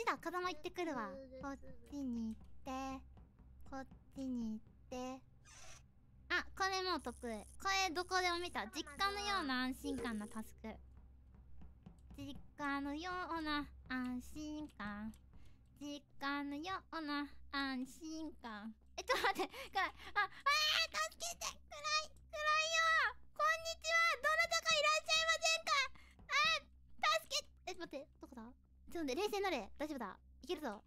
ちだ風間行ってくるわこっちに行ってこっちに行ってあこれもう得意これどこでも見た実家のような安心感のタスク実家のような安心感実家のような安心感えちょっと待ってこちょっと待って、冷静になれ。大丈夫だ。いけるぞ。